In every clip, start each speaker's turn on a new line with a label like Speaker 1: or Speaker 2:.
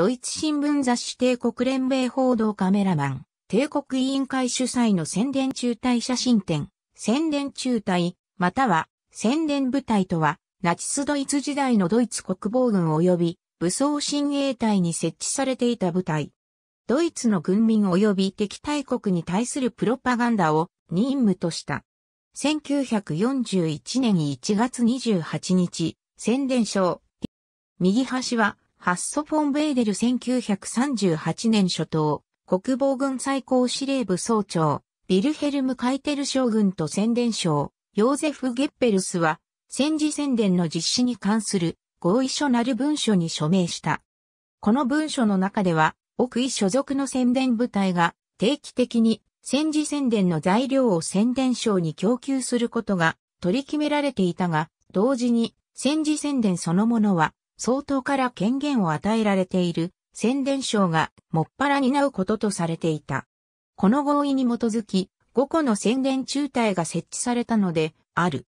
Speaker 1: ドイツ新聞雑誌帝国連盟報道カメラマン、帝国委員会主催の宣伝中隊写真展、宣伝中隊、または宣伝部隊とは、ナチスドイツ時代のドイツ国防軍及び武装親衛隊に設置されていた部隊。ドイツの軍民及び敵対国に対するプロパガンダを任務とした。1941年1月28日、宣伝省。右端はハッソ・フォン・ベーデル1938年初頭、国防軍最高司令部総長、ビルヘルム・カイテル将軍と宣伝省、ヨーゼフ・ゲッペルスは、戦時宣伝の実施に関する合意書なる文書に署名した。この文書の中では、奥井所属の宣伝部隊が定期的に戦時宣伝の材料を宣伝省に供給することが取り決められていたが、同時に戦時宣伝そのものは総統から権限を与えられている宣伝省がもっぱら担うこととされていた。この合意に基づき、5個の宣伝中隊が設置されたので、ある。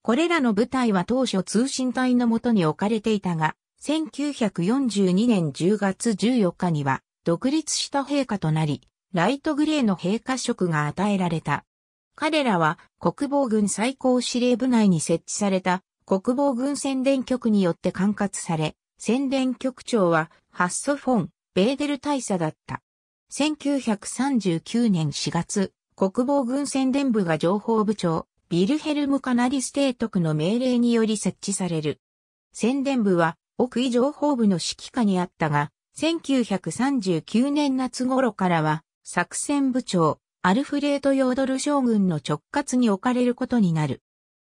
Speaker 1: これらの部隊は当初通信隊の下に置かれていたが、1942年10月14日には、独立した陛下となり、ライトグレーの陛下職が与えられた。彼らは国防軍最高司令部内に設置された国防軍宣伝局によって管轄され、宣伝局長はハッソフォン・ベーデル大佐だった。1939年4月、国防軍宣伝部が情報部長、ビルヘルム・カナリステトクの命令により設置される。宣伝部は、奥井情報部の指揮下にあったが、1939年夏頃からは、作戦部長、アルフレート・ヨードル将軍の直轄に置かれることになる。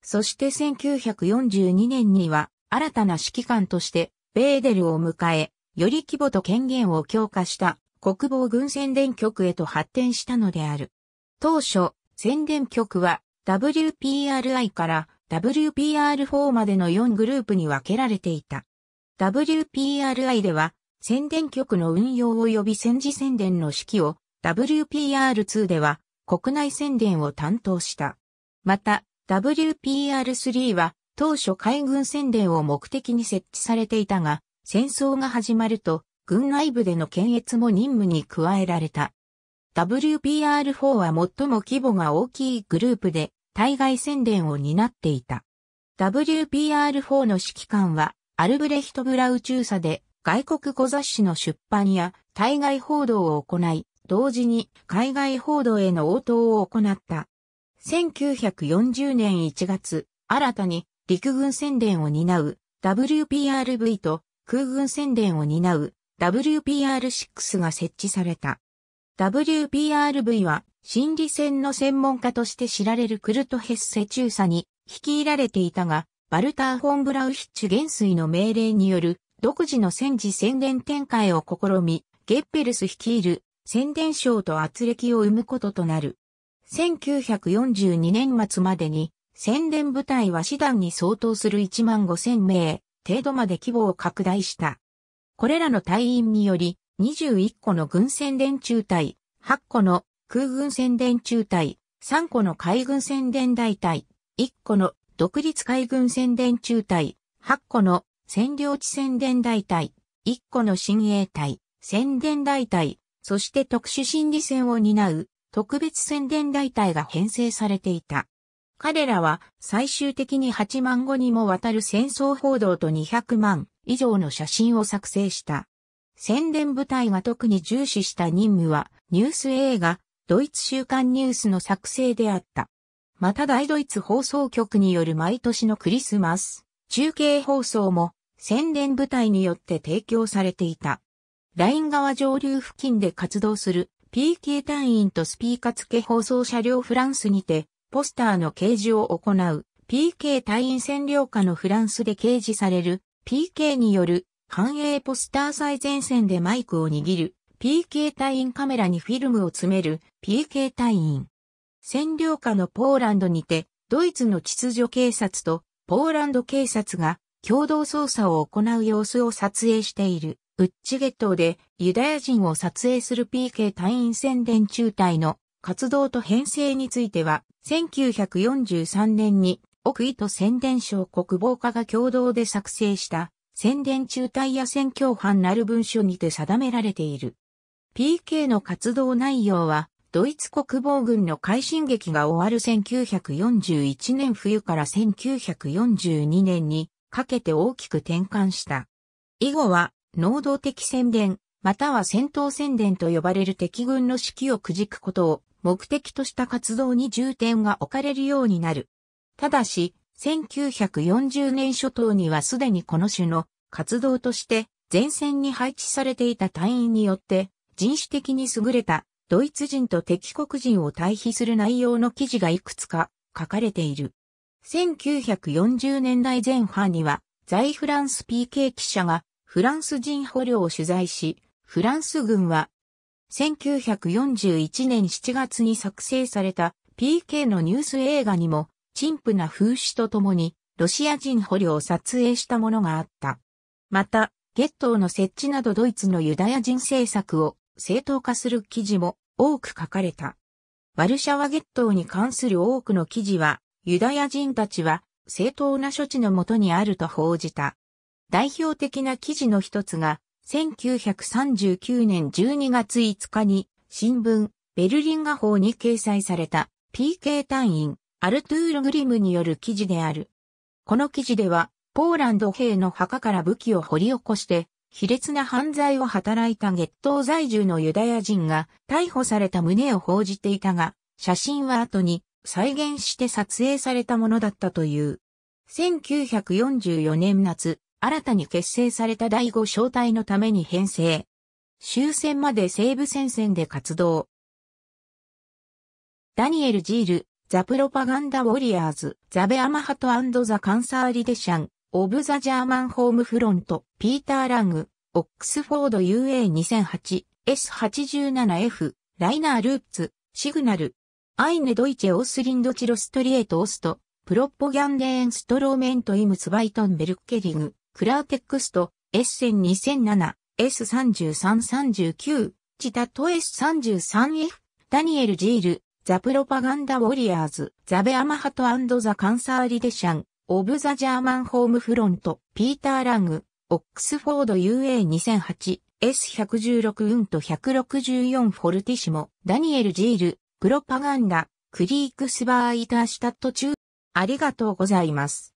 Speaker 1: そして1942年には新たな指揮官としてベーデルを迎え、より規模と権限を強化した国防軍宣伝局へと発展したのである。当初、宣伝局は WPRI から WPR4 までの4グループに分けられていた。WPRI では宣伝局の運用及び戦時宣伝の指揮を WPR2 では国内宣伝を担当した。また、WPR-3 は当初海軍宣伝を目的に設置されていたが、戦争が始まると、軍内部での検閲も任務に加えられた。WPR-4 は最も規模が大きいグループで、対外宣伝を担っていた。WPR-4 の指揮官は、アルブレヒト・ブラウ中佐で、外国語雑誌の出版や、対外報道を行い、同時に海外報道への応答を行った。1940年1月、新たに陸軍宣伝を担う WPRV と空軍宣伝を担う WPR6 が設置された。WPRV は心理戦の専門家として知られるクルトヘッセ中佐に率いられていたが、バルター・フォン・ブラウヒッチ元帥の命令による独自の戦時宣伝展開を試み、ゲッペルス率いる宣伝省と圧力を生むこととなる。1942年末までに、宣伝部隊は師団に相当する1万5千名程度まで規模を拡大した。これらの隊員により、21個の軍宣伝中隊、8個の空軍宣伝中隊、3個の海軍宣伝大隊、1個の独立海軍宣伝中隊、8個の占領地宣伝大隊、1個の新衛隊、宣伝大隊、そして特殊心理戦を担う特別宣伝大隊が編成されていた。彼らは最終的に8万語にもわたる戦争報道と200万以上の写真を作成した。宣伝部隊が特に重視した任務はニュース映画、ドイツ週刊ニュースの作成であった。また大ドイツ放送局による毎年のクリスマス、中継放送も宣伝部隊によって提供されていた。ライン川上流付近で活動する PK 隊員とスピーカ付け放送車両フランスにて、ポスターの掲示を行う、PK 隊員占領下のフランスで掲示される、PK による、繁栄ポスター最前線でマイクを握る、PK 隊員カメラにフィルムを詰める、PK 隊員。占領下のポーランドにて、ドイツの秩序警察と、ポーランド警察が、共同捜査を行う様子を撮影している。ウッチゲ島でユダヤ人を撮影する PK 隊員宣伝中隊の活動と編成については、1943年に奥井と宣伝省国防課が共同で作成した宣伝中隊や宣教班なる文書にて定められている。PK の活動内容は、ドイツ国防軍の快進撃が終わる1941年冬から1942年にかけて大きく転換した。以後は能動的宣伝、または戦闘宣伝と呼ばれる敵軍の士気をくじくことを目的とした活動に重点が置かれるようになる。ただし、1940年初頭にはすでにこの種の活動として前線に配置されていた隊員によって人種的に優れたドイツ人と敵国人を対比する内容の記事がいくつか書かれている。1940年代前半には在フランス PK 記者がフランス人捕虜を取材し、フランス軍は、1941年7月に作成された PK のニュース映画にも、陳腐な風刺とともに、ロシア人捕虜を撮影したものがあった。また、ゲットーの設置などドイツのユダヤ人政策を正当化する記事も多く書かれた。ワルシャワゲットーに関する多くの記事は、ユダヤ人たちは正当な処置のもとにあると報じた。代表的な記事の一つが、1939年12月5日に、新聞、ベルリン画報に掲載された、PK 隊員、アルトゥール・グリムによる記事である。この記事では、ポーランド兵の墓から武器を掘り起こして、卑劣な犯罪を働いた月頭在住のユダヤ人が逮捕された旨を報じていたが、写真は後に再現して撮影されたものだったという。1944年夏、新たに結成された第5小隊のために編成。終戦まで西部戦線で活動。ダニエル・ジール、ザ・プロパガンダ・ウォリアーズ、ザ・ベアマハトザ・カンサー・リデシャン、オブ・ザ・ジャーマン・ホーム・フロント、ピーター・ラング、オックスフォード UA2008、S87F、ライナー・ループツ、シグナル、アイネ・ドイチェ・オースリンド・チロストリエト・オスト、プロッポギャンデーン・ストローメント・イム・ツバイトン・ベルッケリグ、クラーテックスト、S1027、S3339、チタト S33F、ダニエル・ジール、ザ・プロパガンダ・ウォリアーズ、ザ・ベ・アマハトザ・カンサー・リデシャン、オブ・ザ・ジャーマン・ホーム・フロント、ピーター・ラング、オックスフォード UA2008、S116 ウント164フォルティシモ、ダニエル・ジール、プロパガンダ、クリークスバー・イターシュタット中。ありがとうございます。